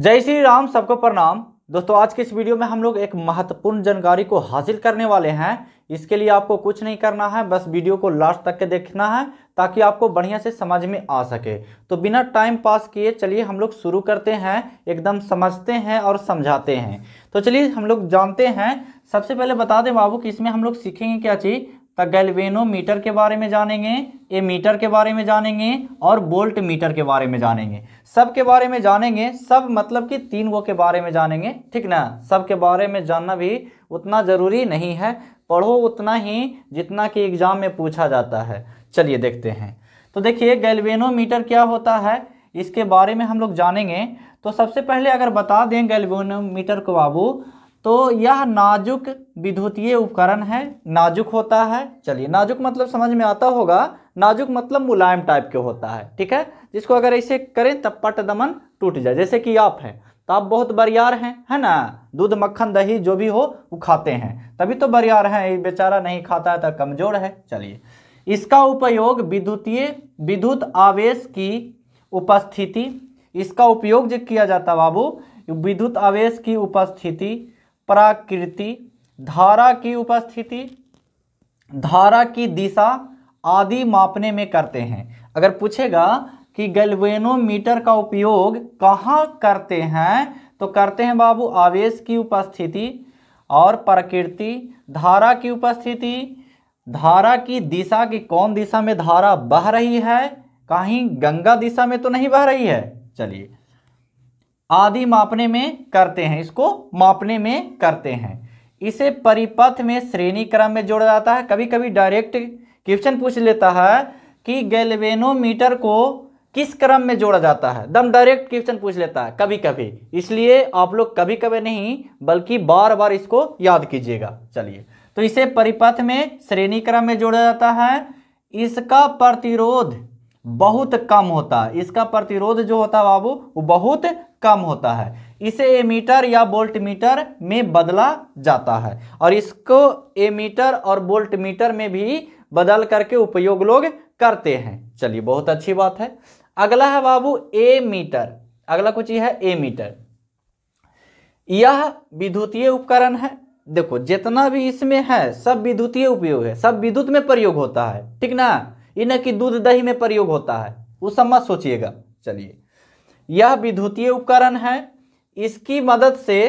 जय श्री राम सबको प्रणाम दोस्तों आज के इस वीडियो में हम लोग एक महत्वपूर्ण जानकारी को हासिल करने वाले हैं इसके लिए आपको कुछ नहीं करना है बस वीडियो को लास्ट तक के देखना है ताकि आपको बढ़िया से समझ में आ सके तो बिना टाइम पास किए चलिए हम लोग शुरू करते हैं एकदम समझते हैं और समझाते हैं तो चलिए हम लोग जानते हैं सबसे पहले बता दें बाबू कि इसमें हम लोग सीखेंगे क्या चीज़ तो गैल्वेनोमीटर के बारे में जानेंगे ए मीटर के बारे में जानेंगे और बोल्ट मीटर के बारे में जानेंगे सब के बारे में जानेंगे सब मतलब कि तीन गो के बारे में जानेंगे ठीक ना सब के बारे में जानना भी उतना ज़रूरी नहीं है पढ़ो उतना ही जितना कि एग्ज़ाम में पूछा जाता है चलिए देखते हैं तो देखिए गैल्वेनोमीटर क्या होता है इसके बारे में हम लोग जानेंगे तो सबसे पहले अगर बता दें गैल्वेनोमीटर को बाबू तो यह नाजुक विद्युतीय उपकरण है नाजुक होता है चलिए नाजुक मतलब समझ में आता होगा नाजुक मतलब मुलायम टाइप के होता है ठीक है जिसको अगर ऐसे करें तब पट दमन टूट जाए जैसे कि आप हैं तो आप बहुत बरियार हैं है ना दूध मक्खन दही जो भी हो वो खाते हैं तभी तो बरियार हैं ये बेचारा नहीं खाता है तो कमजोर है चलिए इसका उपयोग विद्युतीय विद्युत आवेश की उपस्थिति इसका उपयोग जो किया जाता बाबू विद्युत आवेश की उपस्थिति प्राकृति धारा की उपस्थिति धारा की दिशा आदि मापने में करते हैं अगर पूछेगा कि गलवेनोमीटर का उपयोग कहाँ करते हैं तो करते हैं बाबू आवेश की उपस्थिति और प्रकृति धारा की उपस्थिति धारा की दिशा की कौन दिशा में धारा बह रही है कहीं गंगा दिशा में तो नहीं बह रही है चलिए आदि मापने में करते हैं इसको मापने में करते हैं इसे परिपथ में श्रेणी क्रम में जोड़ा जाता है कभी कभी डायरेक्ट क्वेश्चन पूछ लेता है कि गैल्वेनोमीटर को किस क्रम में जोड़ा जाता है दम डायरेक्ट क्वेश्चन पूछ लेता है कभी कभी इसलिए आप लोग कभी कभी नहीं बल्कि बार बार इसको याद कीजिएगा चलिए तो इसे परिपथ में श्रेणी क्रम में जोड़ा जाता है इसका प्रतिरोध बहुत कम होता है इसका प्रतिरोध जो होता है बाबू वो बहुत कम होता है इसे एमीटर या बोल्ट मीटर में बदला जाता है और इसको एमीटर और बोल्ट मीटर में भी बदल करके उपयोग लोग करते हैं चलिए बहुत अच्छी बात है अगला है बाबू ए मीटर अगला कुछ है ए मीटर यह विद्युतीय उपकरण है देखो जितना भी इसमें है सब विद्युतीय उपयोग है सब विद्युत में प्रयोग होता है ठीक ना ये ना कि दूध दही में प्रयोग होता है उस सब मत सोचिएगा चलिए यह विद्युतीय उपकरण है इसकी मदद से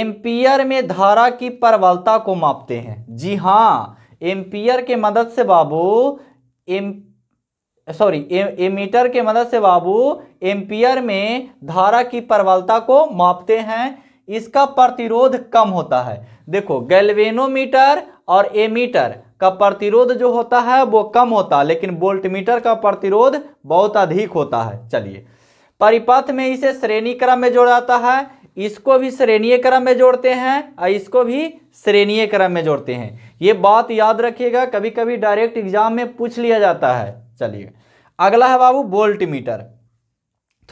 एम्पियर में धारा की प्रबलता को मापते हैं जी हाँ एम्पियर के मदद से बाबू एम सॉरी एमीटर के मदद से बाबू एम्पियर में धारा की प्रबलता को मापते हैं इसका प्रतिरोध कम होता है देखो गैल्वेनोमीटर और एमीटर का प्रतिरोध जो होता है वो कम होता है लेकिन वोल्टमीटर का प्रतिरोध बहुत अधिक होता है चलिए परिपथ में इसे श्रेणी क्रम में जोड़ा जाता है इसको भी श्रेणीय क्रम में जोड़ते हैं और इसको भी श्रेणीय क्रम में जोड़ते हैं ये बात याद रखिएगा कभी कभी डायरेक्ट एग्जाम में पूछ लिया जाता है चलिए अगला है बाबू बोल्ट मीटर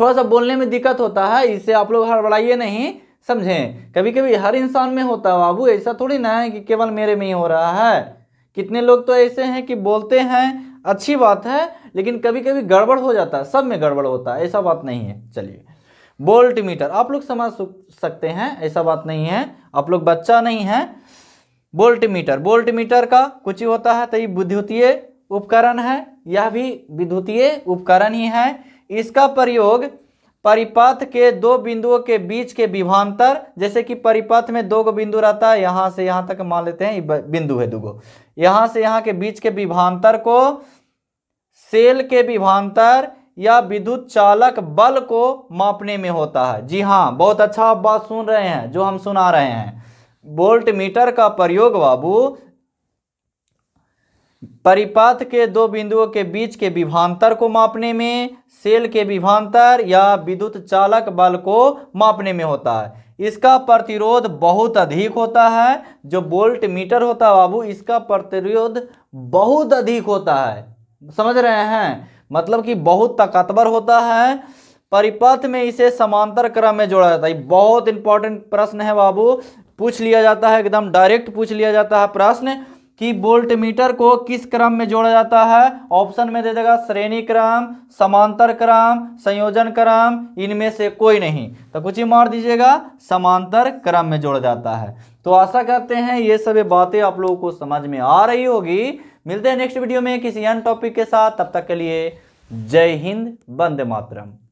थोड़ा सा बोलने में दिक्कत होता है इससे आप लोग हड़बड़ाइए नहीं समझें कभी कभी हर इंसान में होता है बाबू ऐसा थोड़ी ना है कि केवल मेरे में ही हो रहा है कितने लोग तो ऐसे हैं कि बोलते हैं अच्छी बात है लेकिन कभी कभी गड़बड़ हो जाता है सब में गड़बड़ होता है ऐसा बात नहीं है चलिए बोल्ट मीटर आप लोग समझ सकते हैं ऐसा बात नहीं है आप लोग बच्चा नहीं है बोल्ट मीटर बोल्ट मीटर का कुछ ही होता है तो ये विद्युतीय उपकरण है यह भी विद्युतीय उपकरण ही है इसका प्रयोग परिपथ के दो बिंदुओं के बीच के विभांतर जैसे कि परिपथ में दो गो बिंदु रहता है यहाँ से यहाँ तक मान लेते हैं बिंदु है दो गो यहाँ से यहाँ के बीच के विभांतर को सेल के विभांतर या विद्युत चालक बल को मापने में होता है जी हाँ बहुत अच्छा आप बात सुन रहे हैं जो हम सुना रहे हैं वोल्ट मीटर का प्रयोग बाबू परिपथ के दो बिंदुओं के बीच के विभांतर को मापने में सेल के विभांतर या विद्युत चालक बल को मापने में होता है इसका प्रतिरोध बहुत अधिक होता है जो बोल्ट मीटर होता है बाबू इसका प्रतिरोध बहुत अधिक होता है समझ रहे हैं मतलब कि बहुत ताकतवर होता है परिपथ में इसे समांतर क्रम में जोड़ा जाता है बहुत इंपॉर्टेंट प्रश्न है बाबू पूछ लिया जाता है एकदम डायरेक्ट पूछ लिया जाता है प्रश्न कि बोल्ट मीटर को किस क्रम में जोड़ा जाता है ऑप्शन में दे देगा श्रेणी क्रम समांतर क्रम संयोजन क्रम इनमें से कोई नहीं तो कुछ ही मार दीजिएगा समांतर क्रम में जोड़ा जाता है तो आशा करते हैं ये सभी बातें आप लोगों को समझ में आ रही होगी मिलते हैं नेक्स्ट वीडियो में किसी अन्य टॉपिक के साथ तब तक के लिए जय हिंद बंदे मातरम